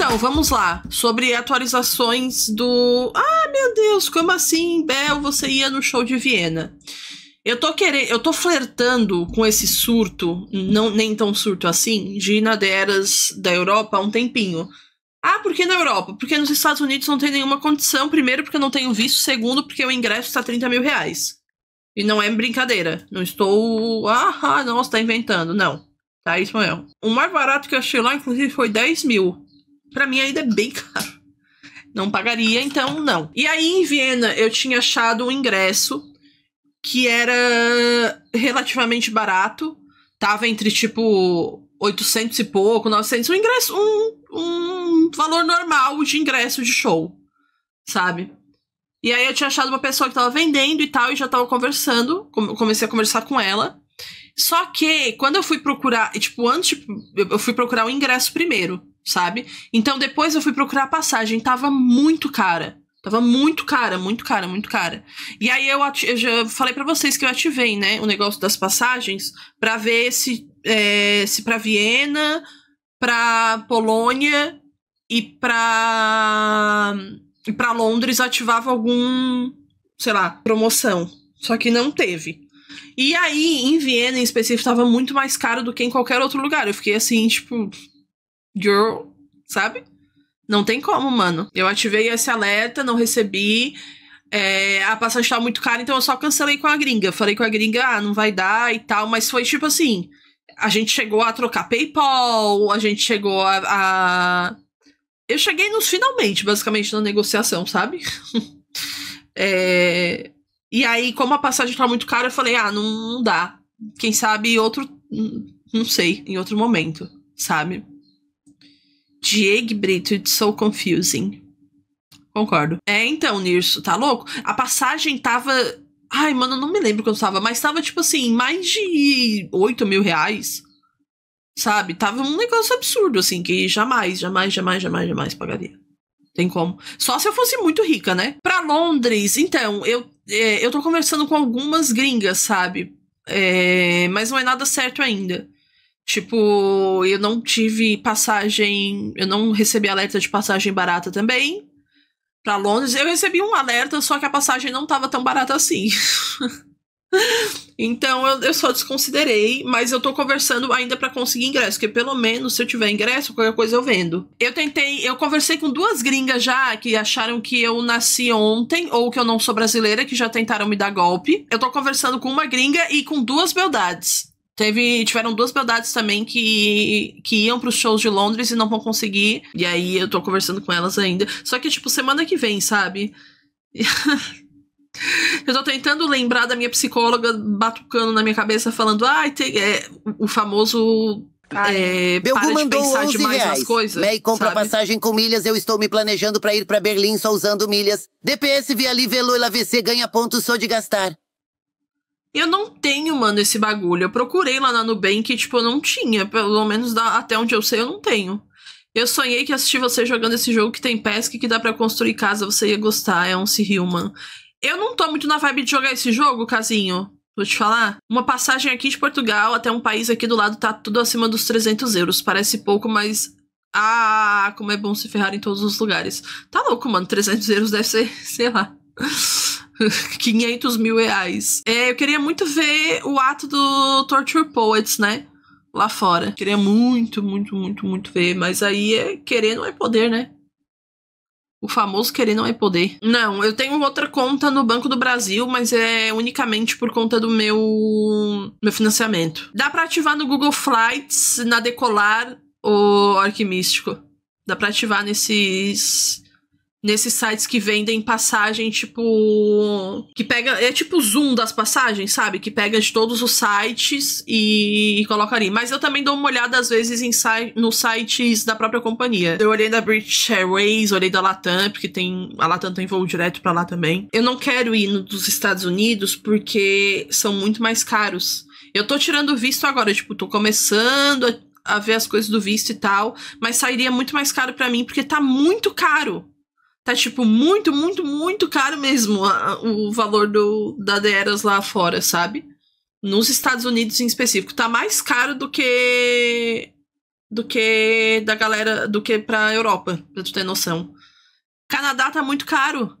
Então, vamos lá. Sobre atualizações do. Ah, meu Deus, como assim, Bel, você ia no show de Viena? Eu tô querendo, eu tô flertando com esse surto, não nem tão surto assim, de ir na da Europa há um tempinho. Ah, por que na Europa? Porque nos Estados Unidos não tem nenhuma condição. Primeiro, porque eu não tenho visto. Segundo, porque o ingresso está 30 mil reais. E não é brincadeira. Não estou. Ah, ah nossa, tá inventando. Não. Tá, mesmo. O mais barato que eu achei lá, inclusive, foi 10 mil para mim ainda é bem caro. Não pagaria, então não. E aí em Viena eu tinha achado um ingresso que era relativamente barato, tava entre tipo 800 e pouco, 900, um ingresso, um, um valor normal de ingresso de show, sabe? E aí eu tinha achado uma pessoa que tava vendendo e tal, e já tava conversando, comecei a conversar com ela. Só que quando eu fui procurar, tipo, antes, tipo, eu fui procurar o ingresso primeiro sabe? Então depois eu fui procurar a passagem, tava muito cara. Tava muito cara, muito cara, muito cara. E aí eu, eu já falei para vocês que eu ativei, né, o negócio das passagens para ver se é, se para Viena, para Polônia e para e para Londres ativava algum, sei lá, promoção. Só que não teve. E aí, em Viena, em específico, tava muito mais caro do que em qualquer outro lugar. Eu fiquei assim, tipo, girl, sabe? Não tem como, mano. Eu ativei esse alerta, não recebi. É, a passagem estava tá muito cara, então eu só cancelei com a gringa. Falei com a gringa, ah, não vai dar e tal. Mas foi tipo assim: a gente chegou a trocar PayPal, a gente chegou a. a... Eu cheguei nos finalmente, basicamente, na negociação, sabe? é... E aí, como a passagem tá muito cara, eu falei, ah, não, não dá. Quem sabe outro. Hum, não sei, em outro momento, sabe? Diego Brito, it's so confusing. Concordo. É, então, Nirso, tá louco? A passagem tava. Ai, mano, não me lembro quanto tava, mas tava tipo assim, mais de 8 mil reais. Sabe? Tava um negócio absurdo, assim, que jamais, jamais, jamais, jamais, jamais pagaria. Tem como. Só se eu fosse muito rica, né? Pra Londres, então, eu, é, eu tô conversando com algumas gringas, sabe? É, mas não é nada certo ainda. Tipo, eu não tive passagem. Eu não recebi alerta de passagem barata também para Londres. Eu recebi um alerta, só que a passagem não tava tão barata assim. então eu, eu, só desconsiderei, mas eu tô conversando ainda para conseguir ingresso, porque pelo menos se eu tiver ingresso, qualquer coisa eu vendo. Eu tentei, eu conversei com duas gringas já que acharam que eu nasci ontem ou que eu não sou brasileira, que já tentaram me dar golpe. Eu tô conversando com uma gringa e com duas beldades. Teve, tiveram duas beldades também que, que iam pros shows de Londres e não vão conseguir. E aí eu tô conversando com elas ainda. Só que, tipo, semana que vem, sabe? eu tô tentando lembrar da minha psicóloga batucando na minha cabeça, falando, ai, ah, é, o famoso Ai, é, Belgu mandou de 11 reais. Coisas, May compra sabe? passagem com milhas. Eu estou me planejando para ir para Berlim só usando milhas. DPS via Livelo e LAVC ganha pontos só de gastar eu não tenho, mano, esse bagulho. Eu procurei lá na Nubank e, tipo, eu não tinha. Pelo menos da, até onde eu sei, eu não tenho. Eu sonhei que assisti você jogando esse jogo que tem pesca e que dá para construir casa, você ia gostar, é um mano Eu não tô muito na vibe de jogar esse jogo, casinho. Vou te falar. Uma passagem aqui de Portugal até um país aqui do lado tá tudo acima dos 300 euros. Parece pouco, mas. Ah, como é bom se ferrar em todos os lugares. Tá louco, mano. 300 euros deve ser, sei lá. 500 mil reais. É, eu queria muito ver o ato do Torture Poets, né? Lá fora. Queria muito, muito, muito, muito ver. Mas aí é querer não é poder, né? O famoso querer não é poder. Não, eu tenho outra conta no Banco do Brasil, mas é unicamente por conta do meu, meu financiamento. Dá para ativar no Google Flights, na Decolar, o Arquimístico. Dá para ativar nesses nesses sites que vendem passagem, tipo. Que pega. É tipo o zoom das passagens, sabe? Que pega de todos os sites e, e coloca ali. Mas eu também dou uma olhada, às vezes, em nos sites da própria companhia. Eu olhei da British Airways, olhei da Latam, porque tem. A Latam tem voo direto para lá também. Eu não quero ir no, dos Estados Unidos porque são muito mais caros. Eu tô tirando visto agora, tipo, tô começando a, a ver as coisas do visto e tal, mas sairia muito mais caro para mim porque tá muito caro tá, tipo, muito, muito, muito caro mesmo a, o valor do, da Deras lá fora, sabe? Nos Estados Unidos em específico. Tá mais caro do que. do que da galera. do que pra Europa, pra tu ter noção. Canadá tá muito caro.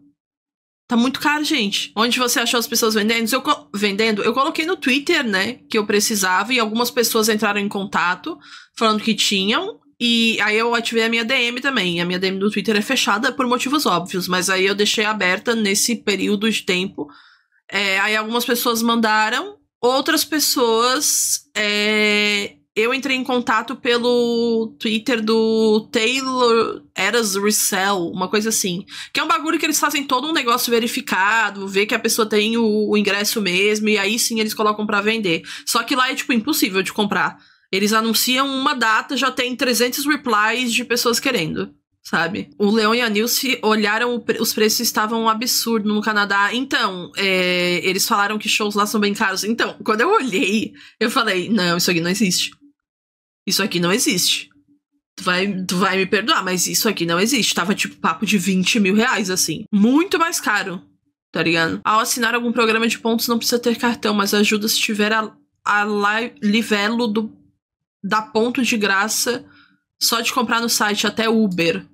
Tá muito caro, gente. Onde você achou as pessoas vendendo? Eu, vendendo? eu coloquei no Twitter, né? Que eu precisava e algumas pessoas entraram em contato falando que tinham. E aí eu ativei a minha DM também. A minha DM do Twitter é fechada por motivos óbvios, mas aí eu deixei aberta nesse período de tempo. É, aí algumas pessoas mandaram, outras pessoas. É, eu entrei em contato pelo Twitter do Taylor Eras Resell, uma coisa assim. Que é um bagulho que eles fazem todo um negócio verificado, ver que a pessoa tem o, o ingresso mesmo, e aí sim eles colocam para vender. Só que lá é, tipo, impossível de comprar. Eles anunciam uma data, já tem 300 replies de pessoas querendo, sabe? O Leon e a Nilce olharam, os preços estavam um absurdo no Canadá. Então, é, eles falaram que shows lá são bem caros. Então, quando eu olhei, eu falei: não, isso aqui não existe. Isso aqui não existe. Tu vai, tu vai me perdoar, mas isso aqui não existe. Tava tipo papo de 20 mil reais, assim. Muito mais caro, tá ligado? Ao assinar algum programa de pontos, não precisa ter cartão, mas ajuda se tiver a, a livelo do dá ponto de graça só de comprar no site até Uber.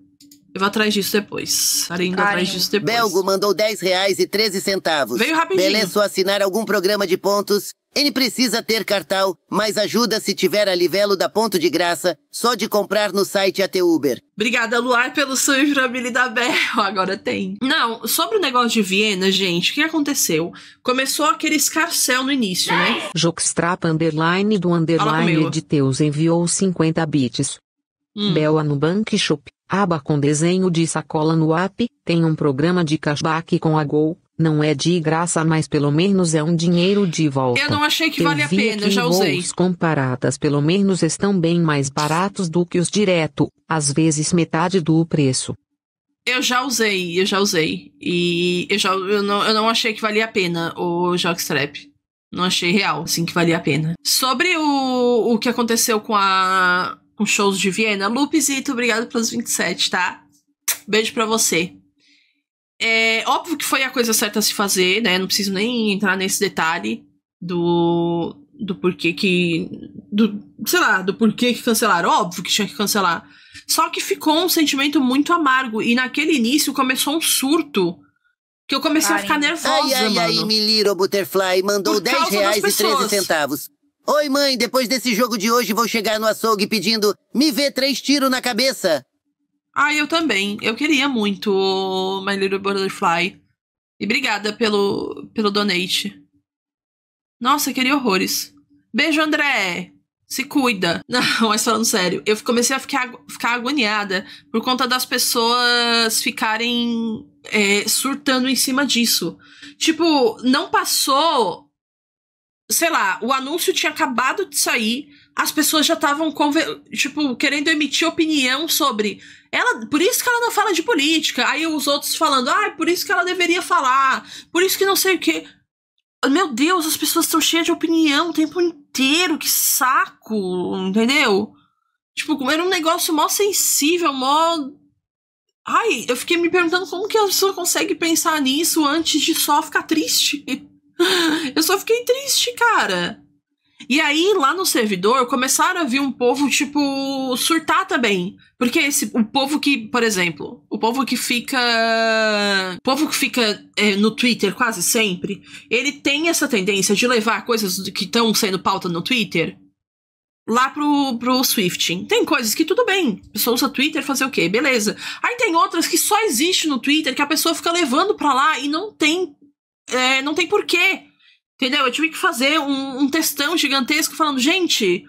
Eu vou atrás disso depois. Estarei indo atrás disso depois. Belgo mandou 10 reais e 13 centavos. Veio rapidinho. Beleço assinar algum programa de pontos. Ele precisa ter cartal, mas ajuda se tiver a livelo da ponto de graça, só de comprar no site até Uber. Obrigada, Luar, pelo sujo pra Billy da Bel. Agora tem. Não, sobre o negócio de Viena, gente, o que aconteceu? Começou aquele escarcel no início, né? Jockstrap underline do underline de Teus enviou 50 bits. Hum. no bank Shop, aba com desenho de sacola no app, tem um programa de cashback com a Gol, não é de graça, mas pelo menos é um dinheiro de volta. Eu não achei que eu vale a pena, já usei. Os comparadas pelo menos estão bem mais baratos do que os direto, às vezes metade do preço. Eu já usei, eu já usei. E eu, já, eu, não, eu não achei que valia a pena o Jockstrap. Não achei real, assim, que valia a pena. Sobre o, o que aconteceu com a com shows de Viena. Lupizito, obrigado pelos 27, tá? Beijo pra você. É óbvio que foi a coisa certa a se fazer, né? Não preciso nem entrar nesse detalhe do, do porquê que. Do, sei lá, do porquê que cancelaram. Óbvio que tinha que cancelar. Só que ficou um sentimento muito amargo. E naquele início começou um surto. Que eu comecei ai, a ficar nervosa, ai, ai, mano. Ai, ai, Miliro Butterfly mandou 10 reais e 13 centavos. Oi, mãe, depois desse jogo de hoje vou chegar no açougue pedindo me ver três tiros na cabeça. Ah, eu também. Eu queria muito My Little Butterfly. E obrigada pelo, pelo donate. Nossa, queria horrores. Beijo, André! Se cuida. Não, mas falando sério, eu comecei a ficar, ficar agoniada por conta das pessoas ficarem é, surtando em cima disso. Tipo, não passou sei lá, o anúncio tinha acabado de sair, as pessoas já estavam, tipo, querendo emitir opinião sobre. Ela, por isso que ela não fala de política. Aí os outros falando, ah, por isso que ela deveria falar, por isso que não sei o quê. Meu Deus, as pessoas estão cheias de opinião o tempo inteiro, que saco, entendeu? Tipo, era um negócio mó sensível, mó. Ai, eu fiquei me perguntando como que a pessoa consegue pensar nisso antes de só ficar triste. Eu só fiquei triste, cara. E aí, lá no servidor, começaram a vir um povo, tipo, surtar também. Porque esse, o povo que, por exemplo, o povo que fica. O povo que fica é, no Twitter quase sempre, ele tem essa tendência de levar coisas que estão sendo pauta no Twitter lá pro, pro Swifting. Tem coisas que tudo bem, a pessoa usa Twitter fazer o quê? Beleza. Aí tem outras que só existe no Twitter, que a pessoa fica levando pra lá e não tem é, não tem porquê. Entendeu? Eu tive que fazer um, um gigantesco falando, gente.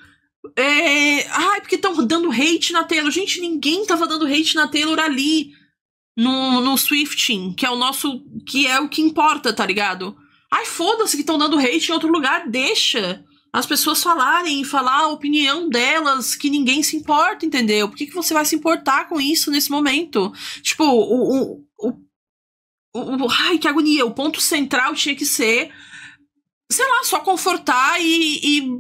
É... Ai, porque estão dando hate na Taylor. Gente, ninguém tava dando hate na Taylor ali. No, no Swifting, que é o nosso. que é o que importa, tá ligado? Ai, foda-se que estão dando hate em outro lugar, deixa as pessoas falarem, falar a opinião delas, que ninguém se importa, entendeu? Por que, que você vai se importar com isso nesse momento? Tipo, o, o, o o, o, ai, que agonia. O ponto central tinha que ser, sei lá, só confortar e, e,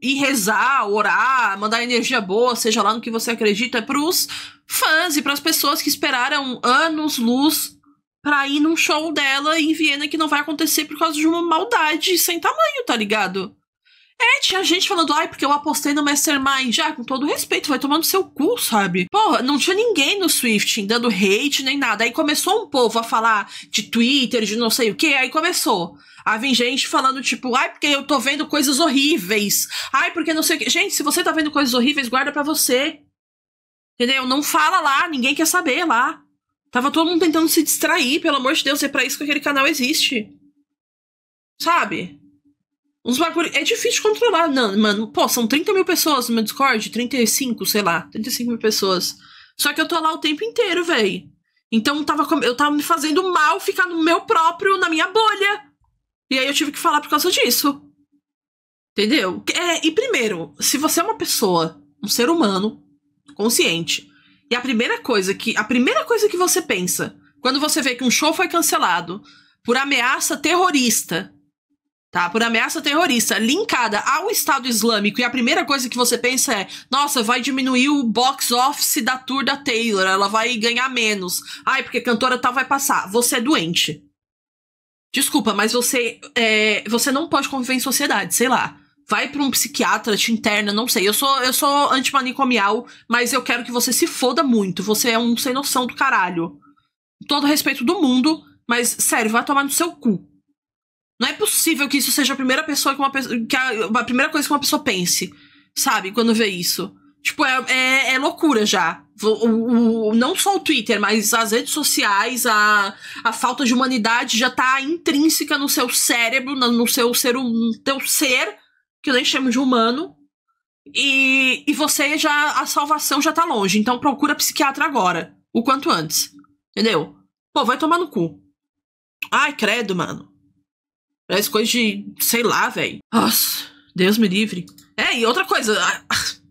e rezar, orar, mandar energia boa, seja lá no que você acredita, é pros fãs e pras pessoas que esperaram anos luz pra ir num show dela em Viena que não vai acontecer por causa de uma maldade sem tamanho, tá ligado? É, tinha gente falando, ai, porque eu apostei no Mastermind. Já, com todo respeito, vai tomando seu cu, sabe? Porra, não tinha ninguém no Swift dando hate nem nada. Aí começou um povo a falar de Twitter, de não sei o que, aí começou. A vir gente falando, tipo, ai, porque eu tô vendo coisas horríveis. Ai, porque não sei o que. Gente, se você tá vendo coisas horríveis, guarda pra você. Entendeu? Não fala lá, ninguém quer saber lá. Tava todo mundo tentando se distrair, pelo amor de Deus, é pra isso que aquele canal existe. Sabe? Uns bagulho. É difícil controlar, não, mano. Pô, são 30 mil pessoas no meu Discord, 35, sei lá, 35 mil pessoas. Só que eu tô lá o tempo inteiro, velho. Então tava, eu tava me fazendo mal ficar no meu próprio, na minha bolha. E aí eu tive que falar por causa disso. Entendeu? É, e primeiro, se você é uma pessoa, um ser humano, consciente, e a primeira coisa que. A primeira coisa que você pensa quando você vê que um show foi cancelado por ameaça terrorista tá? Por ameaça terrorista linkada ao Estado Islâmico. E a primeira coisa que você pensa é: nossa, vai diminuir o box office da tour da Taylor, ela vai ganhar menos. Ai, porque cantora tal vai passar. Você é doente. Desculpa, mas você, é, você não pode conviver em sociedade, sei lá. Vai pra um psiquiatra, te interna, não sei. Eu sou, eu sou antimanicomial, mas eu quero que você se foda muito. Você é um sem noção do caralho. Todo respeito do mundo, mas sério, vai tomar no seu cu. Não é possível que isso seja a primeira pessoa que uma Que a, a primeira coisa que uma pessoa pense, sabe, quando vê isso. Tipo, é, é, é loucura já. O, o, o, não só o Twitter, mas as redes sociais, a, a falta de humanidade já tá intrínseca no seu cérebro, no seu ser, no hum, teu ser, que eu nem chamo de humano. E, e você já. A salvação já tá longe. Então procura psiquiatra agora. O quanto antes. Entendeu? Pô, vai tomar no cu. Ai, credo, mano. Parece coisa de. sei lá, velho. Nossa, Deus me livre. É, e outra coisa.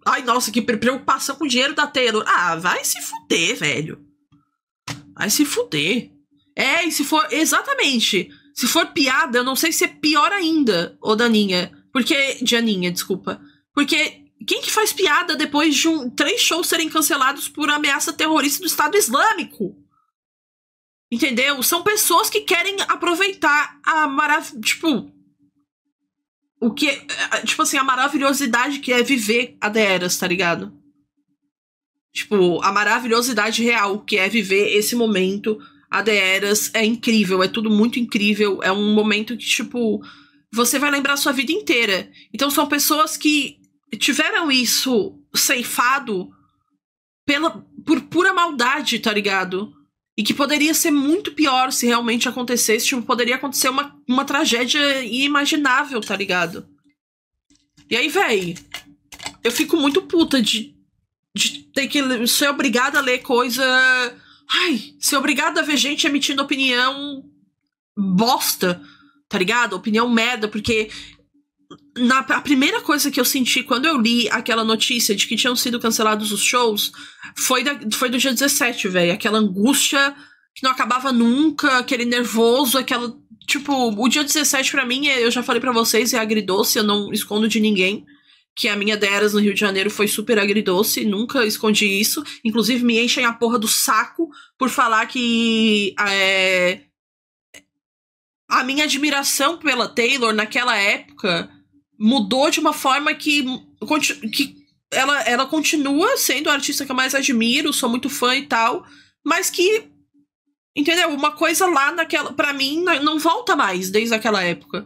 Ai, nossa, que preocupação com o dinheiro da Taylor. Ah, vai se fuder, velho. Vai se fuder. É, e se for. Exatamente. Se for piada, eu não sei se é pior ainda, ô Daninha. Porque. Aninha, desculpa. Porque quem que faz piada depois de um, três shows serem cancelados por ameaça terrorista do Estado Islâmico? Entendeu? São pessoas que querem aproveitar a maravilha. Tipo. O que. Eh, tipo assim, a maravilhosidade que é viver a Deras, tá ligado? Tipo, a maravilhosidade real que é viver esse momento. A Deras é incrível, é tudo muito incrível. É um momento que, tipo, você vai lembrar a sua vida inteira. Então são pessoas que tiveram isso ceifado pela, por pura maldade, tá ligado? E que poderia ser muito pior se realmente acontecesse. Tipo, poderia acontecer uma, uma tragédia inimaginável, tá ligado? E aí, véi, eu fico muito puta de, de ter que ser obrigada a ler coisa. Ai, ser obrigada a ver gente emitindo opinião bosta, tá ligado? Opinião merda, porque na, a primeira coisa que eu senti quando eu li aquela notícia de que tinham sido cancelados os shows foi, da, foi do dia 17, velho. Aquela angústia que não acabava nunca, aquele nervoso, aquela. Tipo, o dia 17 para mim, é, eu já falei para vocês, é agridoce, eu não escondo de ninguém. Que a minha deras no Rio de Janeiro foi super agridoce, nunca escondi isso. Inclusive, me enchem a porra do saco por falar que. É, a minha admiração pela Taylor naquela época mudou de uma forma que, que ela, ela continua sendo a artista que eu mais admiro, sou muito fã e tal, mas que, entendeu? Uma coisa lá naquela. para mim, não volta mais desde aquela época.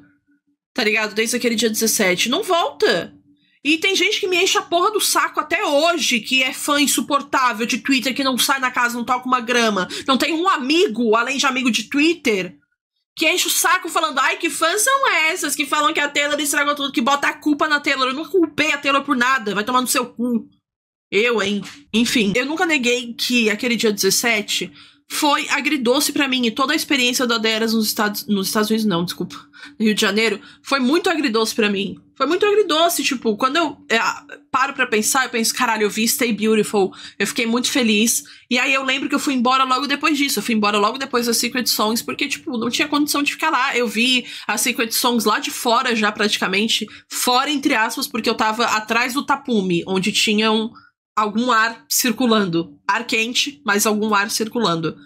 Tá ligado? Desde aquele dia 17. Não volta. E tem gente que me enche a porra do saco até hoje, que é fã insuportável de Twitter, que não sai na casa, não toca uma grama. Não tem um amigo, além de amigo de Twitter, que enche o saco falando, ai, que fãs são essas que falam que a Taylor estragou tudo, que bota a culpa na Taylor. Eu não culpei a Taylor por nada, vai tomar no seu cu. Eu, hein? Enfim, eu nunca neguei que aquele dia 17 foi agridoce para mim e toda a experiência da Deras nos Estados, nos Estados Unidos, não, desculpa, no Rio de Janeiro, foi muito agridoce para mim. Foi muito agridoce, tipo, quando eu é, paro para pensar, eu penso, caralho, eu vi Stay Beautiful, eu fiquei muito feliz. E aí eu lembro que eu fui embora logo depois disso, eu fui embora logo depois da Secret Songs, porque, tipo, não tinha condição de ficar lá. Eu vi as Secret Songs lá de fora já, praticamente, fora entre aspas, porque eu tava atrás do tapume, onde tinham. Um, algum ar circulando. Ar quente, mas algum ar circulando.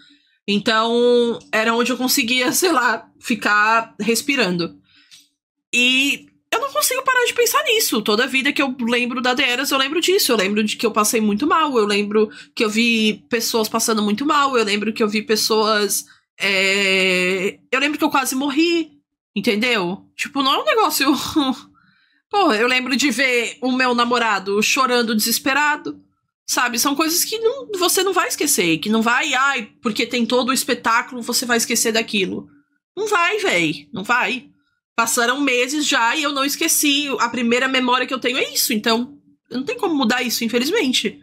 Então, era onde eu conseguia, sei lá, ficar respirando. E eu não consigo parar de pensar nisso. Toda vida que eu lembro da Deras, eu lembro disso. Eu lembro de que eu passei muito mal, eu lembro que eu vi pessoas passando muito mal, eu lembro que eu vi pessoas. É... Eu lembro que eu quase morri, entendeu? Tipo, não é um negócio. Pô, eu lembro de ver o meu namorado chorando desesperado. Sabe, são coisas que não, você não vai esquecer, que não vai, ai, porque tem todo o espetáculo, você vai esquecer daquilo. Não vai, véi, não vai. Passaram meses já e eu não esqueci. A primeira memória que eu tenho é isso, então não tem como mudar isso, infelizmente.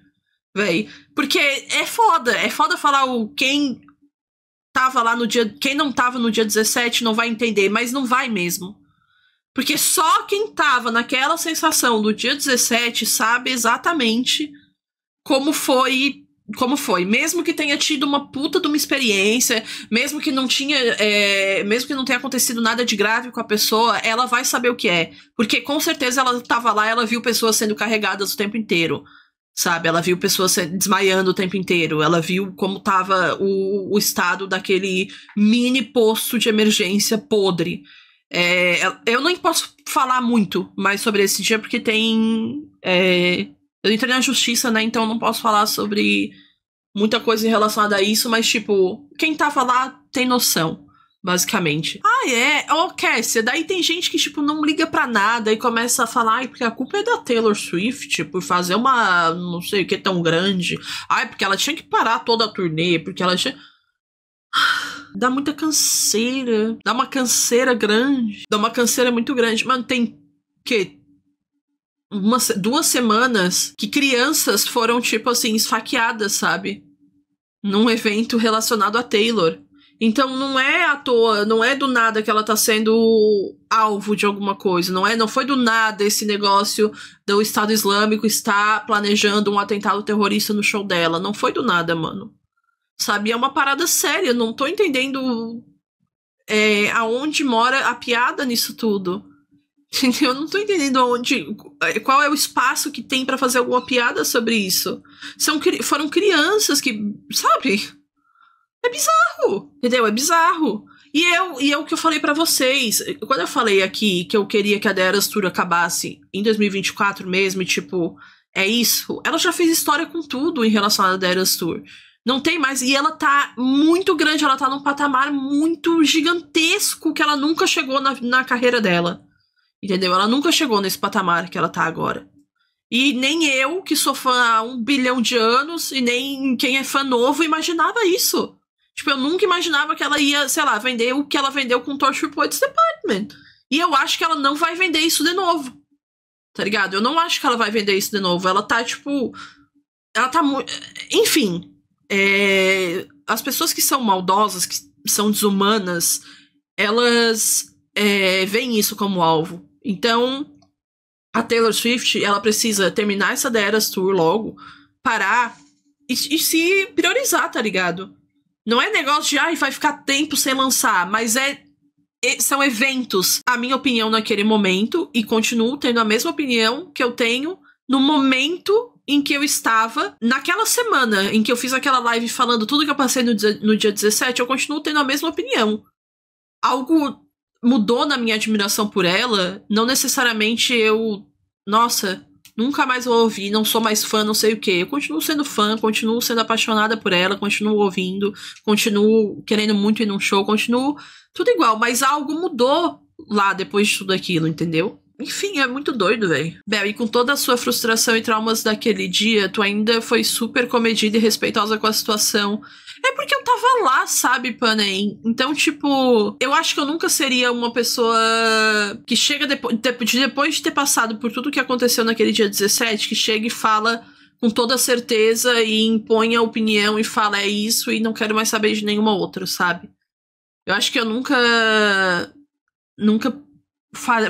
Véi, porque é foda, é foda falar o quem tava lá no dia, quem não tava no dia 17 não vai entender, mas não vai mesmo. Porque só quem tava naquela sensação do dia 17 sabe exatamente como foi como foi, mesmo que tenha tido uma puta de uma experiência, mesmo que não tinha, é, mesmo que não tenha acontecido nada de grave com a pessoa, ela vai saber o que é, porque com certeza ela tava lá, ela viu pessoas sendo carregadas o tempo inteiro, sabe? Ela viu pessoas desmaiando o tempo inteiro, ela viu como tava o, o estado daquele mini posto de emergência podre. É, eu nem posso falar muito mais sobre esse dia porque tem é, eu entrei na justiça, né? Então não posso falar sobre muita coisa relacionada a isso, mas, tipo, quem tava lá tem noção, basicamente. Ah, é? Ô, oh, Cassia, daí tem gente que, tipo, não liga para nada e começa a falar, ai, porque a culpa é da Taylor Swift por fazer uma não sei o que tão grande. Ai, porque ela tinha que parar toda a turnê, porque ela tinha. Dá muita canseira. Dá uma canseira grande. Dá uma canseira muito grande. Mano, tem que uma, duas semanas que crianças foram, tipo assim, esfaqueadas, sabe? Num evento relacionado a Taylor. Então não é à toa, não é do nada que ela tá sendo alvo de alguma coisa, não é? Não foi do nada esse negócio do Estado Islâmico estar planejando um atentado terrorista no show dela, não foi do nada, mano. Sabe, é uma parada séria, não tô entendendo é, aonde mora a piada nisso tudo. Eu não tô entendendo aonde, eh, qual é o espaço que tem para fazer alguma piada sobre isso? São, foram crianças que, sabe? É bizarro, entendeu? É bizarro. E, eu, é e é o que eu falei para vocês. Quando eu falei aqui que eu queria que a The Tour acabasse em 2024 mesmo, e tipo, é isso. Ela já fez história com tudo em relação à The Tour. Não tem mais. E ela tá muito grande, ela tá num patamar muito gigantesco que ela nunca chegou na, na carreira dela. Entendeu? Ela nunca chegou nesse patamar que ela tá agora. E nem eu, que sou fã há um bilhão de anos, e nem quem é fã novo, imaginava isso. Tipo, eu nunca imaginava que ela ia, sei lá, vender o que ela vendeu com Torture Poets Department. E eu acho que ela não vai vender isso de novo. Tá ligado? Eu não acho que ela vai vender isso de novo. Ela tá, tipo. Ela tá muito. Enfim. É... As pessoas que são maldosas, que são desumanas, elas é... veem isso como alvo. Então, a Taylor Swift, ela precisa terminar essa The Eras Tour logo, parar e, e se priorizar, tá ligado? Não é negócio de, ai, vai ficar tempo sem lançar, mas é, é são eventos, a minha opinião naquele momento, e continuo tendo a mesma opinião que eu tenho no momento em que eu estava, naquela semana em que eu fiz aquela live falando tudo que eu passei no, no dia 17, eu continuo tendo a mesma opinião. Algo mudou na minha admiração por ela, não necessariamente eu. Nossa, nunca mais vou ouvir, não sou mais fã, não sei o quê. Eu continuo sendo fã, continuo sendo apaixonada por ela, continuo ouvindo, continuo querendo muito ir num show, continuo tudo igual, mas algo mudou lá depois de tudo aquilo, entendeu? Enfim, é muito doido, velho. Bel, e com toda a sua frustração e traumas daquele dia, tu ainda foi super comedida e respeitosa com a situação é porque eu tava lá, sabe, Panem? Então, tipo, eu acho que eu nunca seria uma pessoa que chega depois de, depois de ter passado por tudo que aconteceu naquele dia 17, que chega e fala com toda certeza e impõe a opinião e fala é isso e não quero mais saber de nenhuma outra, sabe? Eu acho que eu nunca nunca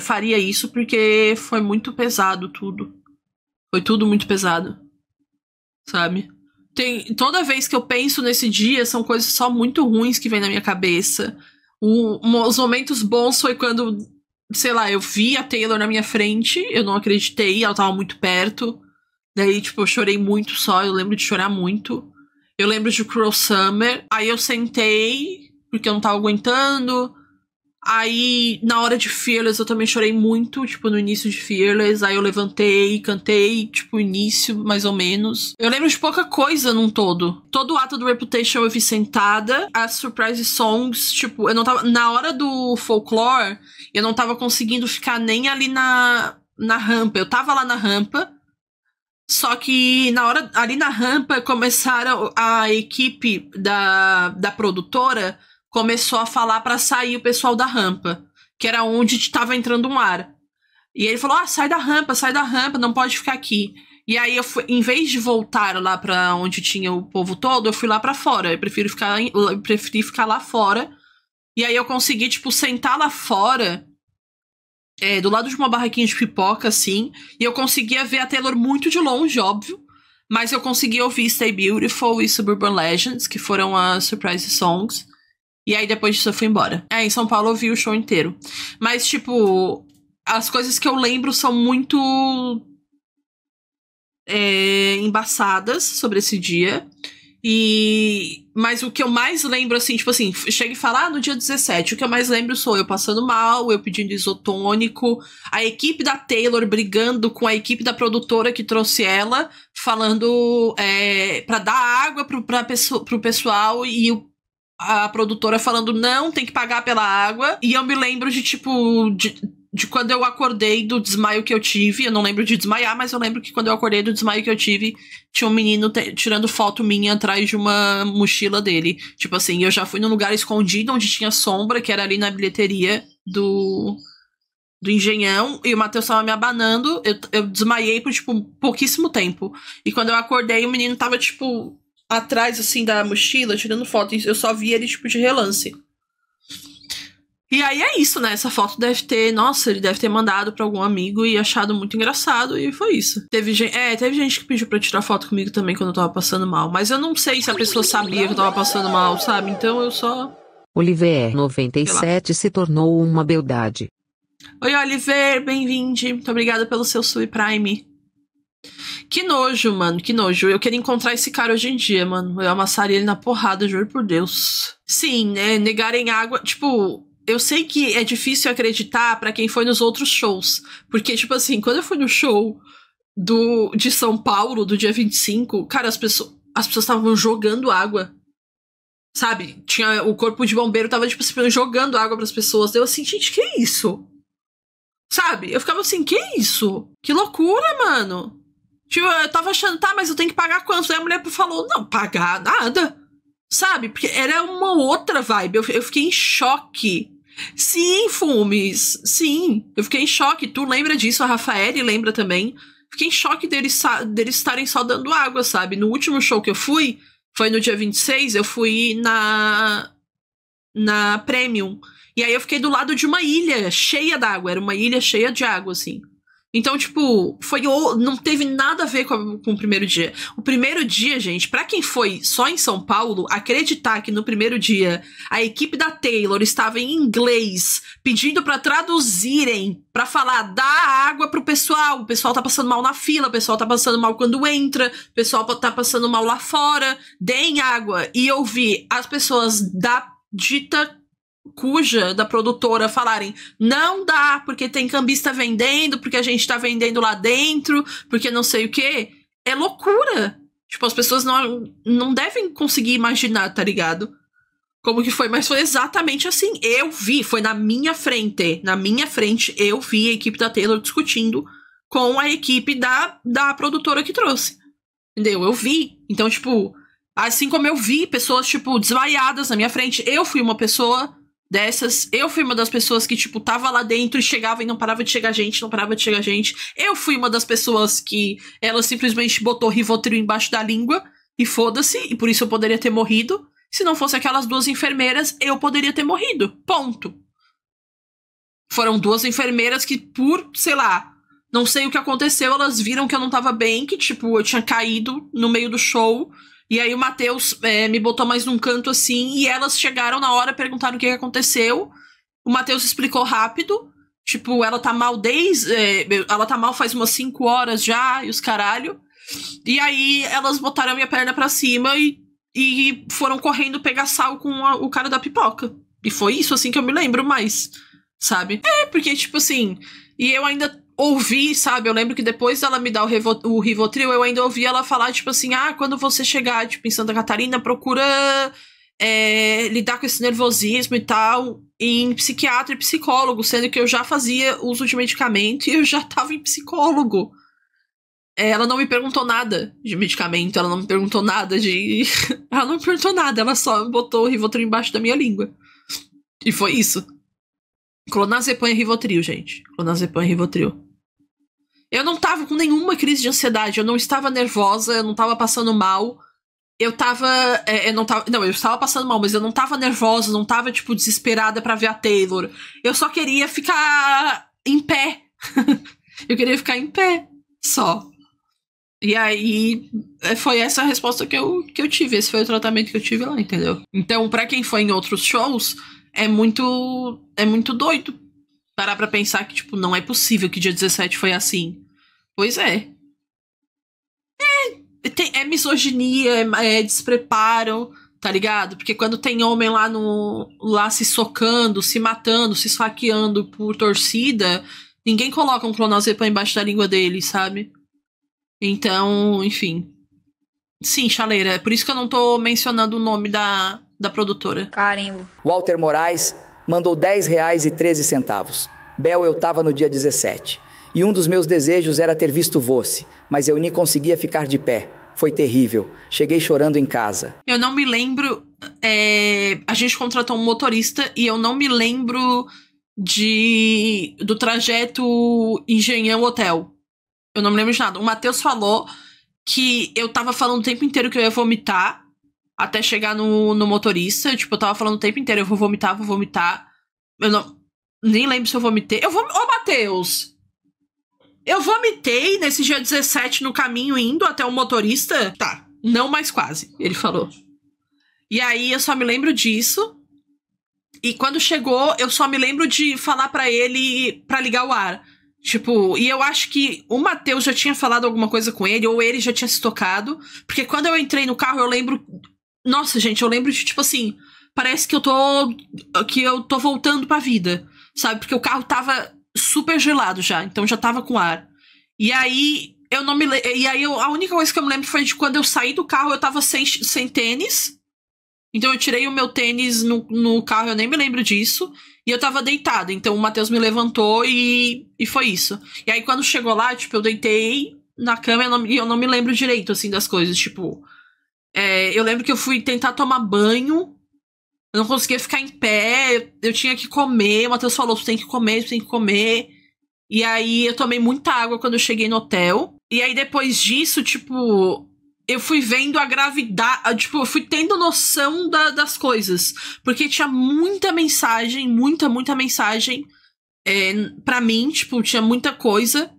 faria isso porque foi muito pesado tudo. Foi tudo muito pesado. Sabe? tem. Toda vez que eu penso nesse dia, são coisas só muito ruins que vêm na minha cabeça. O, um, os momentos bons foi quando, sei lá, eu vi a Taylor na minha frente, eu não acreditei, ela tava muito perto. Daí, tipo, eu chorei muito só, eu lembro de chorar muito. Eu lembro de Cruel Summer. Aí eu sentei, porque eu não tava aguentando. Aí, na hora de Fearless, eu também chorei muito, tipo, no início de Fearless. Aí eu levantei, cantei, tipo, início, mais ou menos. Eu lembro de pouca coisa num todo. Todo o ato do Reputation eu vi sentada. As Surprise Songs, tipo, eu não tava. Na hora do folklore, eu não tava conseguindo ficar nem ali na, na rampa. Eu tava lá na rampa. Só que na hora ali na rampa começaram a equipe da, da produtora começou a falar para sair o pessoal da rampa, que era onde estava entrando o mar. E ele falou: "Ah, sai da rampa, sai da rampa, não pode ficar aqui". E aí eu fui, em vez de voltar lá para onde tinha o povo todo, eu fui lá para fora. Eu prefiro ficar eu preferi ficar lá fora. E aí eu consegui tipo sentar lá fora. É, do lado de uma barraquinha de pipoca, assim, e eu conseguia ver a Taylor muito de longe, óbvio, mas eu consegui ouvir Stay Beautiful e Suburban Legends, que foram as surprise songs. E aí depois disso eu fui embora. É, em São Paulo eu vi o show inteiro. Mas, tipo, as coisas que eu lembro são muito. É, embaçadas sobre esse dia. E. Mas o que eu mais lembro, assim, tipo assim, chega e fala, ah, no dia 17, o que eu mais lembro sou eu passando mal, eu pedindo isotônico, a equipe da Taylor brigando com a equipe da produtora que trouxe ela, falando é, para dar água pro, pra, pro pessoal e o a produtora falando não, tem que pagar pela água. E eu me lembro de tipo. De, de quando eu acordei do desmaio que eu tive, eu não lembro de desmaiar, mas eu lembro que quando eu acordei do desmaio que eu tive, tinha um menino tirando foto minha atrás de uma mochila dele. Tipo assim, eu já fui num lugar escondido onde tinha sombra, que era ali na bilheteria do do engenhão e o Matheus tava me abanando. Eu, eu desmaiei por, tipo, pouquíssimo tempo. E quando eu acordei, o menino tava, tipo, atrás, assim, da mochila, tirando foto. Eu só vi ele, tipo, de relance. E aí é isso, né? Essa foto deve ter, nossa, ele deve ter mandado para algum amigo e achado muito engraçado e foi isso. Teve gente, é, teve gente que pediu para tirar foto comigo também quando eu tava passando mal, mas eu não sei se a pessoa sabia que eu tava passando mal, sabe? Então eu só Oliver 97 se tornou uma beldade. Oi, Oliver, bem-vindo. Muito obrigada pelo seu subprime. Que nojo, mano, que nojo. Eu queria encontrar esse cara hoje em dia, mano. Eu amassaria ele na porrada, juro por Deus. Sim, né? Negarem água. Tipo, eu sei que é difícil acreditar para quem foi nos outros shows. Porque, tipo assim, quando eu fui no show do de São Paulo, do dia 25, cara, as pessoas. As pessoas estavam jogando água sabe? Tinha o corpo de bombeiro tava tipo assim, jogando água para as pessoas. Eu assim, gente, que é isso? Sabe? Eu ficava assim, que é isso? Que loucura, mano. Tipo, eu tava achando, tá, mas eu tenho que pagar quanto? Aí a mulher falou, não, pagar nada. Sabe? Porque era uma outra vibe. Eu, eu fiquei em choque. Sim, Fumes. Sim. Eu fiquei em choque. Tu lembra disso? A Rafaele lembra também. Fiquei em choque deles, deles estarem só dando água, sabe? No último show que eu fui, foi no dia 26, eu fui na. na Premium. E aí eu fiquei do lado de uma ilha cheia d'água. Era uma ilha cheia de água, assim. Então, tipo, foi não teve nada a ver com, a, com o primeiro dia. O primeiro dia, gente, para quem foi só em São Paulo, acreditar que no primeiro dia a equipe da Taylor estava em inglês pedindo para traduzirem, para falar dá água pro pessoal, o pessoal tá passando mal na fila, o pessoal tá passando mal quando entra, o pessoal tá passando mal lá fora, deem água e eu vi as pessoas da dita cuja da produtora falarem não dá porque tem cambista vendendo, porque a gente tá vendendo lá dentro, porque não sei o que, é loucura. Tipo, as pessoas não, não devem conseguir imaginar, tá ligado? Como que foi, mas foi exatamente assim. Eu vi, foi na minha frente, na minha frente eu vi a equipe da Taylor discutindo com a equipe da, da produtora que trouxe. Entendeu? Eu vi. Então, tipo, assim como eu vi pessoas, tipo, desmaiadas na minha frente, eu fui uma pessoa dessas. Eu fui uma das pessoas que, tipo, tava lá dentro e chegava e não parava de chegar gente, não parava de chegar gente. Eu fui uma das pessoas que ela simplesmente botou Rivotril embaixo da língua e foda-se, e por isso eu poderia ter morrido. Se não fosse aquelas duas enfermeiras, eu poderia ter morrido. Ponto. Foram duas enfermeiras que, por, sei lá, não sei o que aconteceu, elas viram que eu não tava bem, que, tipo, eu tinha caído no meio do show e aí o Matheus é, me botou mais num canto assim, e elas chegaram na hora, perguntaram o que, aconteceu. O Matheus explicou rápido. Tipo, ela tá mal desde. É, ela tá mal faz umas 5 horas já, e os caralho. E aí elas botaram a minha perna pra cima e, e foram correndo pegar sal com a, o cara da pipoca. E foi isso, assim, que eu me lembro mais, sabe? É, porque, tipo assim. E eu ainda ouvi, sabe? Eu lembro que depois dela me dar o, Revo, o Rivotril, eu ainda ouvi ela falar, tipo assim, ah, quando você chegar, tipo, em Santa Catarina, procura é, lidar com esse nervosismo e tal em psiquiatra e psicólogo, sendo que eu já fazia uso de medicamento e eu já tava em psicólogo. É, ela não me perguntou nada de medicamento, ela não me perguntou nada de. ela não me perguntou nada, ela só botou o Rivotril embaixo da minha língua. E foi isso. Clonazepam e Rivotril, gente. Clonazepam e Rivotril. Eu não tava com nenhuma crise de ansiedade, eu não estava nervosa, eu não tava passando mal. Eu tava. É, eu não tava. Não, eu estava passando mal, mas eu não tava nervosa, não tava, tipo, desesperada para ver a Taylor. Eu só queria ficar em pé. eu queria ficar em pé só. E aí é, foi essa a resposta que eu, que eu tive. Esse foi o tratamento que eu tive lá, entendeu? Então, para quem foi em outros shows, é muito. é muito doido parar pra pensar que, tipo, não é possível que dia 17 foi assim. Pois é. É, tem, é misoginia, é, é despreparo, tá ligado? Porque quando tem homem lá no. lá se socando, se matando, se esfaqueando por torcida, ninguém coloca um clonazepam embaixo da língua dele, sabe? Então, enfim. Sim, chaleira. É por isso que eu não tô mencionando o nome da, da produtora. Carimbo. Walter Moraes mandou 10 reais e 13 centavos. Bel eu estava no dia 17. E um dos meus desejos era ter visto você, mas eu nem conseguia ficar de pé. Foi terrível. Cheguei chorando em casa. Eu não me lembro. É... A gente contratou um motorista e eu não me lembro de do trajeto Engenhão Hotel. Eu não me lembro de nada. O Matheus falou que eu tava falando o tempo inteiro que eu ia vomitar até chegar no, no motorista. Tipo, eu tava falando o tempo inteiro, eu vou vomitar, vou vomitar. Eu não. Nem lembro se eu vomitei. Eu vou. Ô, Matheus! Eu vomitei nesse dia 17 no caminho indo até o motorista? Tá, não mais quase, ele falou. E aí eu só me lembro disso. E quando chegou, eu só me lembro de falar para ele para ligar o ar. Tipo, e eu acho que o Matheus já tinha falado alguma coisa com ele, ou ele já tinha se tocado. Porque quando eu entrei no carro, eu lembro nossa, gente, eu lembro de, tipo assim, parece que eu tô. que eu tô voltando pra vida. Sabe? Porque o carro tava super gelado já, então já tava com ar. E aí eu não me E aí eu, a única coisa que eu me lembro foi de quando eu saí do carro, eu tava sem, sem tênis. Então eu tirei o meu tênis no, no carro, eu nem me lembro disso. E eu tava deitada. Então o Matheus me levantou e, e foi isso. E aí quando chegou lá, tipo, eu deitei na cama e eu não, eu não me lembro direito, assim, das coisas. Tipo, é, eu lembro que eu fui tentar tomar banho, eu não conseguia ficar em pé, eu, eu tinha que comer. O Matheus falou: tu tem que comer, tu tem que comer. E aí eu tomei muita água quando eu cheguei no hotel. E aí depois disso, tipo, eu fui vendo a gravidade, tipo, eu fui tendo noção da, das coisas. Porque tinha muita mensagem, muita, muita mensagem é, pra mim, tipo, tinha muita coisa.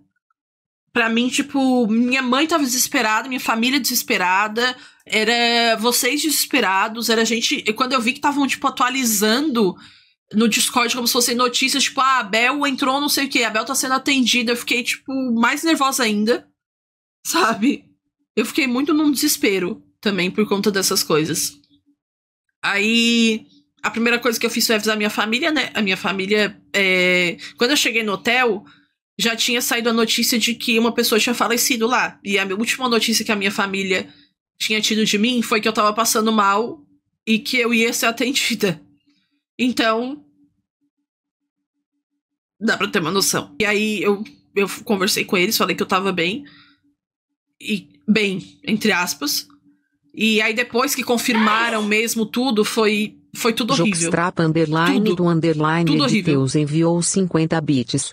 Pra mim, tipo, minha mãe tava desesperada, minha família desesperada, era vocês desesperados, era gente. Quando eu vi que estavam, tipo, atualizando no Discord como se fossem notícias, tipo, ah, a Bel entrou, não sei o que, a Bel tá sendo atendida. Eu fiquei, tipo, mais nervosa ainda, sabe? Eu fiquei muito num desespero também por conta dessas coisas. Aí, a primeira coisa que eu fiz foi avisar a minha família, né? A minha família, é... quando eu cheguei no hotel, já tinha saído a notícia de que uma pessoa tinha falecido lá. E a última notícia que a minha família tinha tido de mim foi que eu tava passando mal e que eu ia ser atendida. Então. Dá pra ter uma noção. E aí eu, eu conversei com eles, falei que eu tava bem. E. Bem, entre aspas. E aí depois que confirmaram mesmo tudo, foi foi tudo horrível. Jockstrap underline tudo, do underline tudo horrível. Deus enviou 50 bits.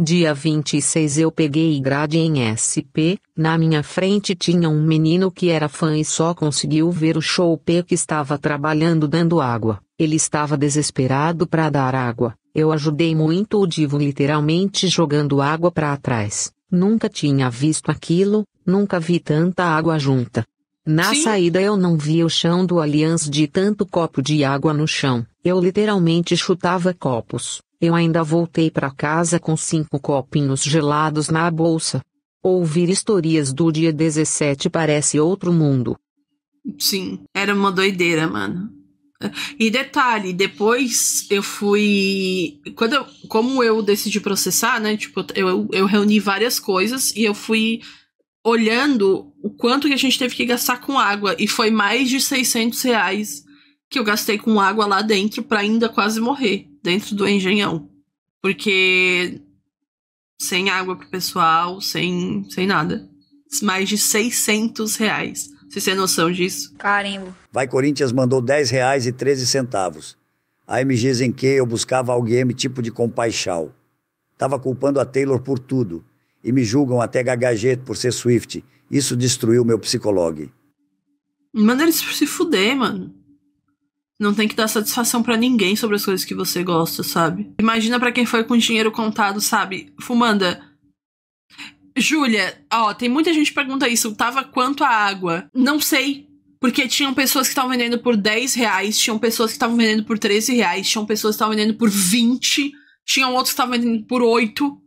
Dia 26 eu peguei grade em SP, na minha frente tinha um menino que era fã e só conseguiu ver o show P que estava trabalhando dando água. Ele estava desesperado para dar água. Eu ajudei muito o divo literalmente jogando água para trás. Nunca tinha visto aquilo, nunca vi tanta água junta. Na Sim. saída eu não via o chão do Allianz de tanto copo de água no chão. Eu literalmente chutava copos. Eu ainda voltei para casa com cinco copinhos gelados na bolsa. Ouvir histórias do dia 17 parece outro mundo. Sim, era uma doideira, mano. E detalhe, depois eu fui. Quando eu, como eu decidi processar, né? Tipo, eu, eu reuni várias coisas e eu fui olhando o quanto que a gente teve que gastar com água. E foi mais de 600 reais que eu gastei com água lá dentro para ainda quase morrer, dentro do engenhão. Porque sem água pro pessoal, sem, sem nada. Mais de 600 reais. você tem noção disso? Carimbo. Vai Corinthians mandou 10 reais e 13 centavos. a me dizem que eu buscava alguém tipo de compaixão. Tava culpando a Taylor por tudo e me julgam até gagajeto por ser Swift. Isso destruiu meu psicologue. Manda eles se fuder, mano. Não tem que dar satisfação para ninguém sobre as coisas que você gosta, sabe? Imagina para quem foi com dinheiro contado, sabe? Fumanda. Júlia, ó, tem muita gente que pergunta isso. Tava quanto a água? Não sei. Porque tinham pessoas que estavam vendendo por 10 reais, tinham pessoas que estavam vendendo por 13 reais, tinham pessoas que estavam vendendo por 20, tinham outros que estavam vendendo por 8.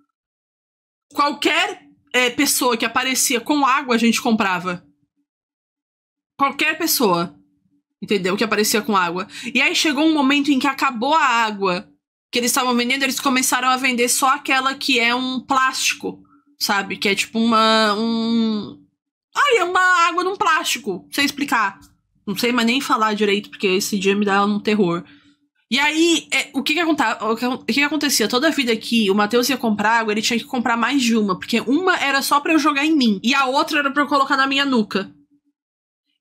Qualquer é, pessoa que aparecia com água, a gente comprava. Qualquer pessoa. Entendeu? Que aparecia com água. E aí chegou um momento em que acabou a água que eles estavam vendendo, eles começaram a vender só aquela que é um plástico, sabe? Que é tipo uma. Um... Ai, é uma água num plástico. Sem sei explicar. Não sei mais nem falar direito, porque esse dia me dá um terror. E aí, é, o, que que o, que, o, que, que, acontecia? Toda vida que o Matheus ia comprar água, ele tinha que comprar mais de uma, porque uma era só para eu jogar em mim, e a outra era para eu colocar na minha nuca.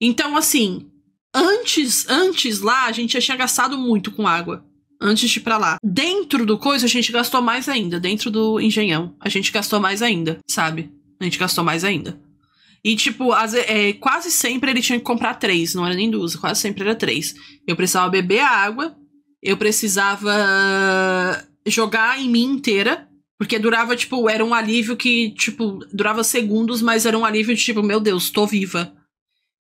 Então, assim, antes, antes lá, a gente já tinha gastado muito com água. Antes de ir pra lá. Dentro do coisa, a gente gastou mais ainda. Dentro do engenhão, a gente gastou mais ainda, sabe? A gente gastou mais ainda. E, tipo, as, é, quase sempre ele tinha que comprar três, não era nem duas, quase sempre era três. Eu precisava beber a água, eu precisava jogar em mim inteira. Porque durava, tipo, era um alívio que, tipo, durava segundos, mas era um alívio de tipo, meu Deus, tô viva.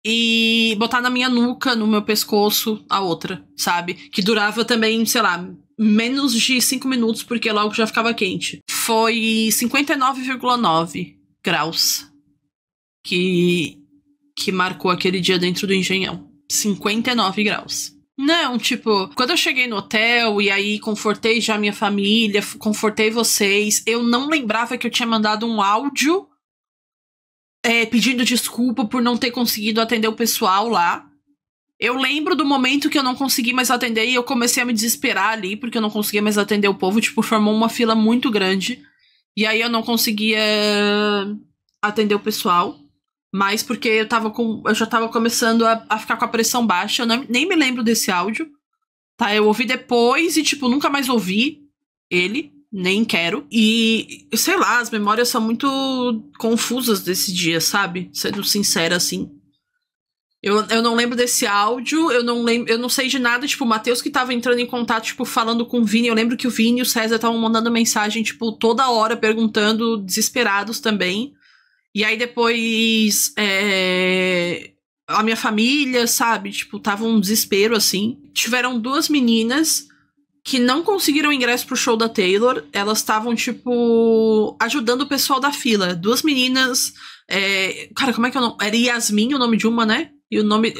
E botar na minha nuca, no meu pescoço, a outra, sabe? Que durava também, sei lá, menos de cinco minutos, porque logo já ficava quente. Foi 59,9 graus que, que marcou aquele dia dentro do engenhão. 59 graus. Não, tipo, quando eu cheguei no hotel e aí confortei já minha família, confortei vocês, eu não lembrava que eu tinha mandado um áudio é, pedindo desculpa por não ter conseguido atender o pessoal lá. Eu lembro do momento que eu não consegui mais atender e eu comecei a me desesperar ali, porque eu não conseguia mais atender o povo, tipo, formou uma fila muito grande. E aí eu não conseguia atender o pessoal mas porque eu tava com. Eu já tava começando a, a ficar com a pressão baixa. Eu não, nem me lembro desse áudio. Tá? Eu ouvi depois e, tipo, nunca mais ouvi ele. Nem quero. E, sei lá, as memórias são muito confusas desse dia, sabe? Sendo sincera, assim. Eu, eu não lembro desse áudio, eu não lembro, eu não sei de nada, tipo, o Matheus que tava entrando em contato, tipo, falando com o Vini. Eu lembro que o Vini e o César estavam mandando mensagem, tipo, toda hora, perguntando, desesperados também. E aí depois. É, a minha família, sabe? Tipo, tava um desespero assim. Tiveram duas meninas que não conseguiram ingresso pro show da Taylor. Elas estavam, tipo, ajudando o pessoal da fila. Duas meninas. É, cara, como é que é o nome? Era Yasmin o nome de uma, né? E o nome.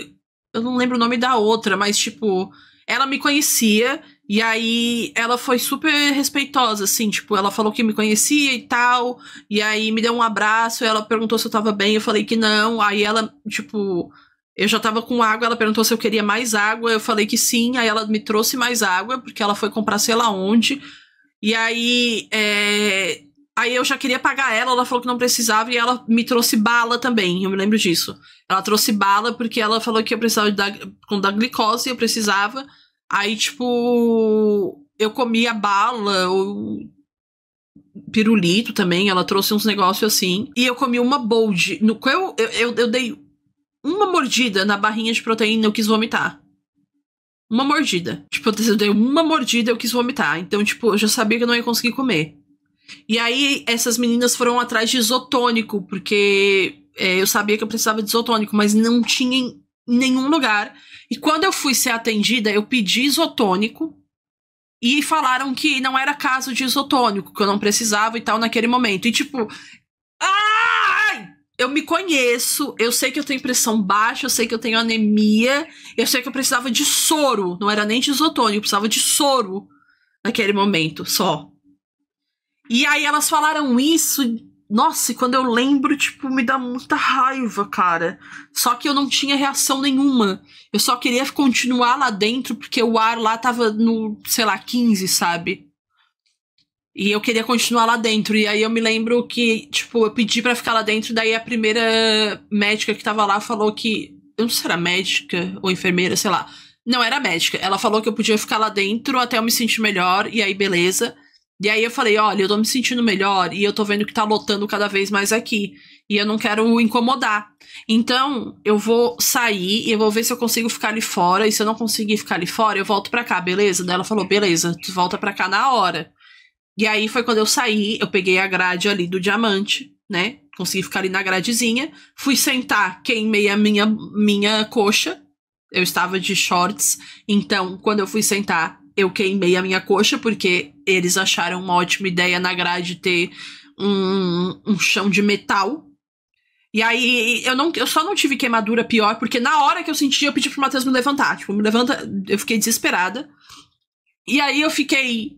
Eu não lembro o nome da outra, mas, tipo, ela me conhecia e aí ela foi super respeitosa, assim, tipo, ela falou que me conhecia e tal, e aí me deu um abraço, ela perguntou se eu tava bem, eu falei que não, aí ela, tipo, eu já tava com água, ela perguntou se eu queria mais água, eu falei que sim, aí ela me trouxe mais água, porque ela foi comprar sei lá onde, e aí, é... aí eu já queria pagar ela, ela falou que não precisava, e ela me trouxe bala também, eu me lembro disso. Ela trouxe bala porque ela falou que eu precisava da, da glicose, eu precisava... Aí, tipo, eu comia bala, ou pirulito também, ela trouxe uns negócios assim. E eu comi uma bold, no qual eu, eu, eu dei uma mordida na barrinha de proteína, e eu quis vomitar. Uma mordida. Tipo, eu dei uma mordida, e eu quis vomitar. Então, tipo, eu já sabia que eu não ia conseguir comer. E aí, essas meninas foram atrás de isotônico, porque é, eu sabia que eu precisava de isotônico, mas não tinha nenhum lugar. E quando eu fui ser atendida, eu pedi isotônico e falaram que não era caso de isotônico, que eu não precisava e tal naquele momento. E tipo, ai, eu me conheço, eu sei que eu tenho pressão baixa, eu sei que eu tenho anemia, eu sei que eu precisava de soro, não era nem de isotônico, eu precisava de soro naquele momento só. E aí elas falaram isso nossa, e quando eu lembro, tipo, me dá muita raiva, cara. Só que eu não tinha reação nenhuma. Eu só queria continuar lá dentro, porque o ar lá tava no, sei lá, 15, sabe? E eu queria continuar lá dentro. E aí eu me lembro que, tipo, eu pedi para ficar lá dentro, daí a primeira médica que tava lá falou que. Eu não sei se era médica ou enfermeira, sei lá. Não, era médica. Ela falou que eu podia ficar lá dentro até eu me sentir melhor, e aí beleza. E aí eu falei, olha, eu tô me sentindo melhor e eu tô vendo que tá lotando cada vez mais aqui. E eu não quero incomodar. Então, eu vou sair e eu vou ver se eu consigo ficar ali fora. E se eu não conseguir ficar ali fora, eu volto pra cá, beleza? Daí ela falou, beleza, tu volta pra cá na hora. E aí foi quando eu saí, eu peguei a grade ali do diamante, né? Consegui ficar ali na gradezinha. Fui sentar, queimei a minha, minha coxa. Eu estava de shorts. Então, quando eu fui sentar, eu queimei a minha coxa porque eles acharam uma ótima ideia na grade ter um, um chão de metal. E aí eu, não, eu só não tive queimadura pior, porque na hora que eu senti, eu pedi pro Matheus me levantar. Tipo, me levanta. Eu fiquei desesperada. E aí eu fiquei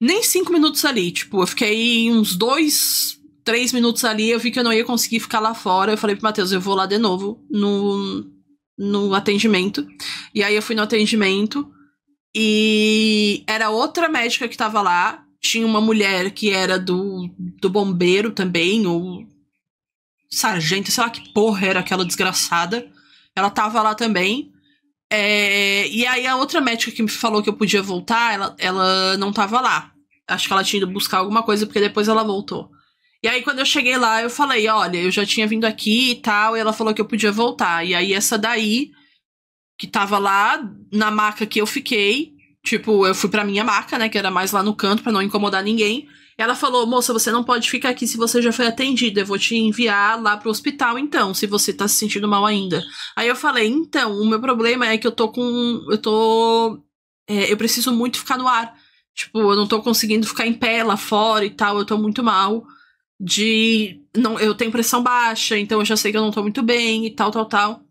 nem cinco minutos ali. Tipo, eu fiquei uns dois, três minutos ali. Eu vi que eu não ia conseguir ficar lá fora. Eu falei pro Matheus, eu vou lá de novo no, no atendimento. E aí eu fui no atendimento. E era outra médica que tava lá. Tinha uma mulher que era do, do bombeiro também, ou sargento, sei lá que porra era aquela desgraçada. Ela tava lá também. É, e aí a outra médica que me falou que eu podia voltar, ela, ela não tava lá. Acho que ela tinha ido buscar alguma coisa, porque depois ela voltou. E aí, quando eu cheguei lá, eu falei, olha, eu já tinha vindo aqui e tal, e ela falou que eu podia voltar. E aí, essa daí que tava lá na maca que eu fiquei. Tipo, eu fui pra minha maca, né? Que era mais lá no canto para não incomodar ninguém. Ela falou: Moça, você não pode ficar aqui se você já foi atendida. Eu vou te enviar lá pro hospital, então, se você tá se sentindo mal ainda. Aí eu falei: Então, o meu problema é que eu tô com. Eu tô. É, eu preciso muito ficar no ar. Tipo, eu não tô conseguindo ficar em pé lá fora e tal. Eu tô muito mal. De. não Eu tenho pressão baixa, então eu já sei que eu não tô muito bem e tal, tal, tal.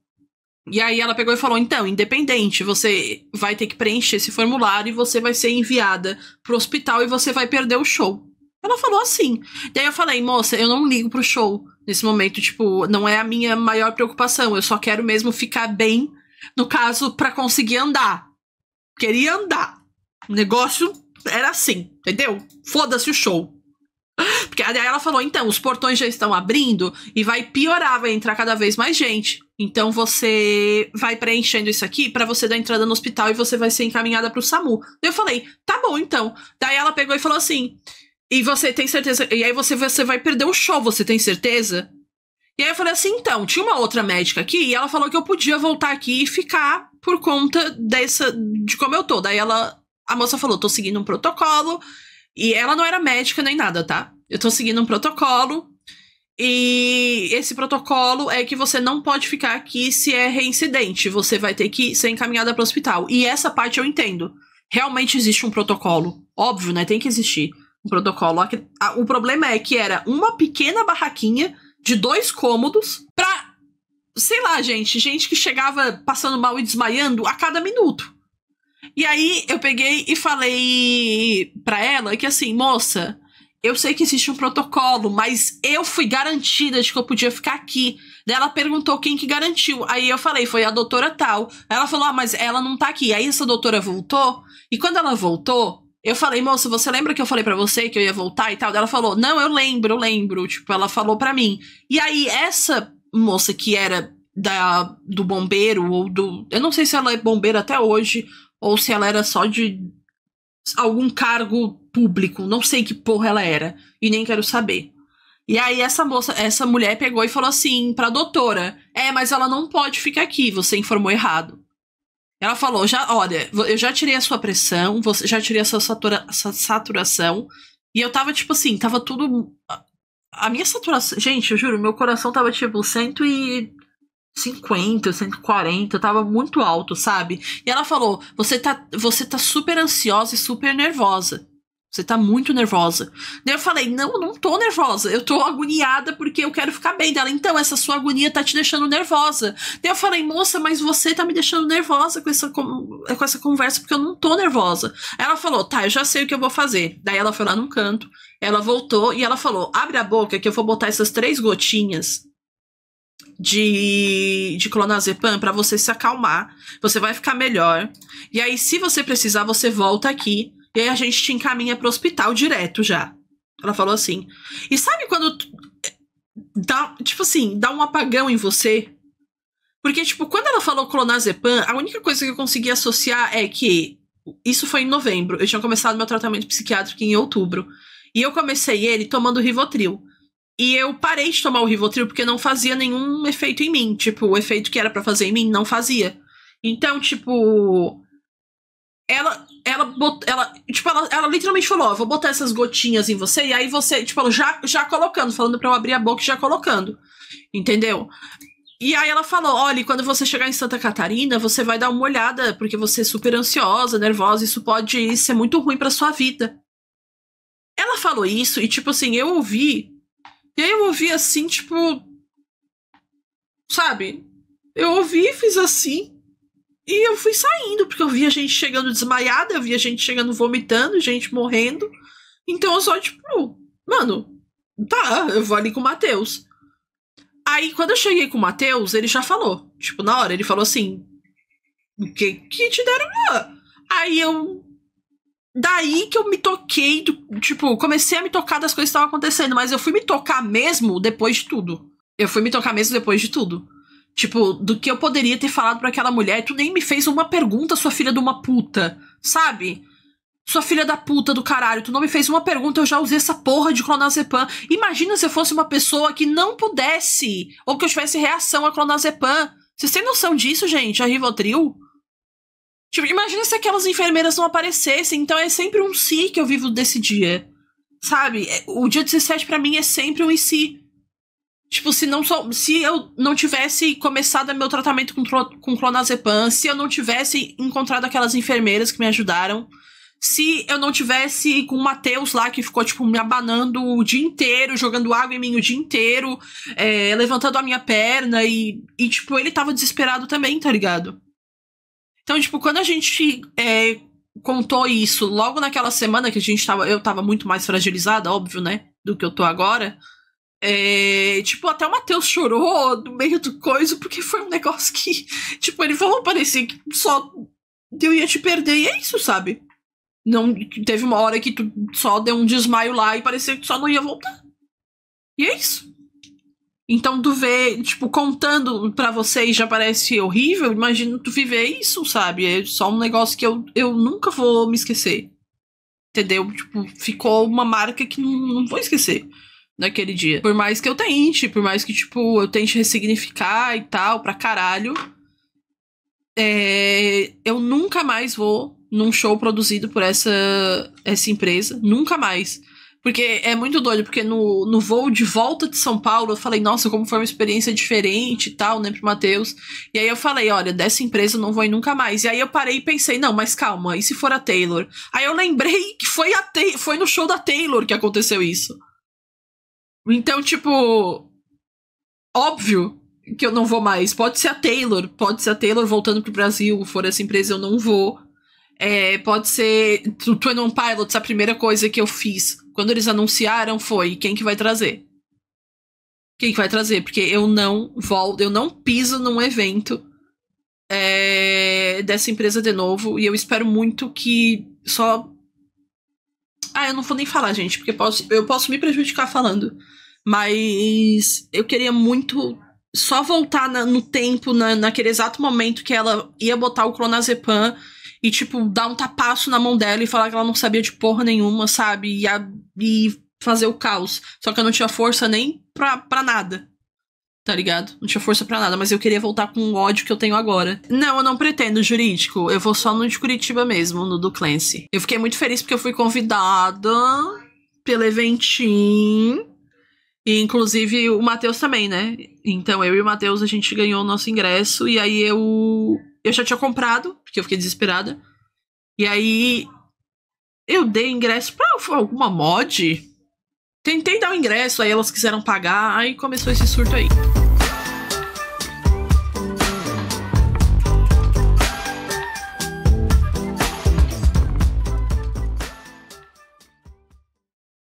E aí ela pegou e falou: então, independente, você vai ter que preencher esse formulário e você vai ser enviada pro hospital e você vai perder o show. Ela falou assim. Daí eu falei, moça, eu não ligo pro show nesse momento, tipo, não é a minha maior preocupação. Eu só quero mesmo ficar bem, no caso, para conseguir andar. Queria andar. O negócio era assim, entendeu? Foda-se o show. Porque aí ela falou, então, os portões já estão abrindo e vai piorar, vai entrar cada vez mais gente. Então você vai preenchendo isso aqui para você dar entrada no hospital e você vai ser encaminhada para o SAMU. Eu falei, tá bom então. Daí ela pegou e falou assim: e você tem certeza? E aí você, você vai perder o show, você tem certeza? E aí eu falei assim, então, tinha uma outra médica aqui e ela falou que eu podia voltar aqui e ficar por conta dessa de como eu tô. Daí ela a moça falou, tô seguindo um protocolo e ela não era médica nem nada, tá? Eu tô seguindo um protocolo e esse protocolo é que você não pode ficar aqui se é reincidente, você vai ter que ser encaminhada para o hospital. E essa parte eu entendo. Realmente existe um protocolo. Óbvio, né? Tem que existir um protocolo. O problema é que era uma pequena barraquinha de dois cômodos pra, sei lá, gente, gente que chegava passando mal e desmaiando a cada minuto. E aí eu peguei e falei pra ela que assim, moça, eu sei que existe um protocolo, mas eu fui garantida de que eu podia ficar aqui. Daí ela perguntou quem que garantiu. Aí eu falei, foi a doutora tal. Ela falou, ah, mas ela não tá aqui. Aí essa doutora voltou. E quando ela voltou, eu falei, moça, você lembra que eu falei para você que eu ia voltar e tal? Daí ela falou, não, eu lembro, eu lembro. Tipo, ela falou para mim. E aí essa moça que era da, do bombeiro ou do. Eu não sei se ela é bombeira até hoje ou se ela era só de algum cargo público, não sei que porra ela era, e nem quero saber. E aí essa moça, essa mulher pegou e falou assim para a doutora: "É, mas ela não pode ficar aqui, você informou errado". Ela falou: "Já, olha, eu já tirei a sua pressão, você já tirei a sua satura, saturação, e eu tava tipo assim, tava tudo a minha saturação, gente, eu juro, meu coração tava tipo 100 e 150, 140, tava muito alto, sabe? E ela falou: "Você tá, você tá super ansiosa e super nervosa. Você tá muito nervosa". Daí eu falei: "Não, eu não tô nervosa. Eu tô agoniada porque eu quero ficar bem dela. Então, essa sua agonia tá te deixando nervosa". Daí eu falei: "Moça, mas você tá me deixando nervosa com essa com essa conversa porque eu não tô nervosa". Ela falou: "Tá, eu já sei o que eu vou fazer". Daí ela foi lá num canto, ela voltou e ela falou: "Abre a boca que eu vou botar essas três gotinhas de, de clonazepam para você se acalmar. Você vai ficar melhor. E aí, se você precisar, você volta aqui. E aí a gente te encaminha pro hospital direto já. Ela falou assim. E sabe quando eh, dá, tipo assim, dá um apagão em você? Porque, tipo, quando ela falou clonazepam, a única coisa que eu consegui associar é que isso foi em novembro. Eu tinha começado meu tratamento psiquiátrico em outubro. E eu comecei ele tomando Rivotril. E eu parei de tomar o Rivotril porque não fazia nenhum efeito em mim. Tipo, o efeito que era para fazer em mim não fazia. Então, tipo. Ela. Ela, bot, ela, tipo, ela, ela literalmente falou: Ó, vou botar essas gotinhas em você. E aí você, tipo, já, já colocando, falando pra eu abrir a boca e já colocando. Entendeu? E aí ela falou: olha, quando você chegar em Santa Catarina, você vai dar uma olhada, porque você é super ansiosa, nervosa, isso pode ser muito ruim pra sua vida. Ela falou isso, e tipo assim, eu ouvi e aí eu ouvi assim, tipo. Sabe? Eu ouvi, e fiz assim. E eu fui saindo, porque eu via gente chegando desmaiada, eu via gente chegando vomitando, gente morrendo. Então eu só, tipo, mano, tá, eu vou ali com o Matheus. Aí quando eu cheguei com o Matheus, ele já falou. Tipo, na hora, ele falou assim: O que, que te deram lá? Aí eu daí que eu me toquei, tipo, comecei a me tocar das coisas que estavam acontecendo, mas eu fui me tocar mesmo depois de tudo. Eu fui me tocar mesmo depois de tudo. Tipo, do que eu poderia ter falado para aquela mulher, tu nem me fez uma pergunta, sua filha de uma puta, sabe? Sua filha da puta do caralho, tu não me fez uma pergunta, eu já usei essa porra de clonazepam. Imagina se eu fosse uma pessoa que não pudesse, ou que eu tivesse reação a clonazepam. Vocês têm noção disso, gente? A Rivotril? Tipo, imagina se aquelas enfermeiras não aparecessem. Então é sempre um si que eu vivo desse dia. Sabe? É, o dia 17 para mim é sempre um e si. Tipo, se não sou, se eu não tivesse começado meu tratamento com, com clonazepam, se eu não tivesse encontrado aquelas enfermeiras que me ajudaram, se eu não tivesse com o Matheus lá que ficou, tipo, me abanando o dia inteiro, jogando água em mim o dia inteiro, é, levantando a minha perna e, e, tipo, ele tava desesperado também, tá ligado? Então, tipo, quando a gente é, contou isso logo naquela semana que a gente tava. Eu tava muito mais fragilizada, óbvio, né? Do que eu tô agora. É, tipo, até o Matheus chorou no meio do coisa, porque foi um negócio que, tipo, ele falou, parecia assim, que só eu ia te perder, e é isso, sabe? Não, teve uma hora que tu só deu um desmaio lá e parecia que tu só não ia voltar. E é isso. Então tu vê, tipo, contando para vocês já parece horrível, imagino tu viver isso, sabe? É só um negócio que eu, eu nunca vou me esquecer. Entendeu? Tipo, ficou uma marca que não, não vou esquecer naquele dia. Por mais que eu tente, por mais que, tipo, eu tente ressignificar e tal, pra caralho. É, eu nunca mais vou num show produzido por essa, essa empresa. Nunca mais. Porque é muito doido, porque no, no voo de volta de São Paulo, eu falei, nossa, como foi uma experiência diferente e tal, né, pro Matheus. E aí eu falei, olha, dessa empresa eu não vou ir nunca mais. E aí eu parei e pensei, não, mas calma, e se for a Taylor? Aí eu lembrei que foi, a foi no show da Taylor que aconteceu isso. Então, tipo, óbvio que eu não vou mais. Pode ser a Taylor, pode ser a Taylor voltando pro Brasil, for essa empresa eu não vou. É, pode ser Twin é Pilots, a primeira coisa que eu fiz quando eles anunciaram, foi quem que vai trazer? Quem que vai trazer? Porque eu não volto, eu não piso num evento é, dessa empresa de novo. E eu espero muito que só. Ah, eu não vou nem falar, gente, porque posso, eu posso me prejudicar falando. Mas eu queria muito só voltar na, no tempo, na, naquele exato momento que ela ia botar o clonazepam e, tipo, dar um tapaço na mão dela e falar que ela não sabia de porra nenhuma, sabe? E, a, e fazer o caos. Só que eu não tinha força nem pra, pra nada. Tá ligado? Não tinha força para nada, mas eu queria voltar com o ódio que eu tenho agora. Não, eu não pretendo jurídico. Eu vou só no de Curitiba mesmo, no do Clancy. Eu fiquei muito feliz porque eu fui convidada pelo eventinho E inclusive o Matheus também, né? Então eu e o Matheus a gente ganhou o nosso ingresso e aí eu eu já tinha comprado, porque eu fiquei desesperada. E aí eu dei ingresso pra alguma mod. Tentei dar o ingresso, aí elas quiseram pagar, aí começou esse surto aí.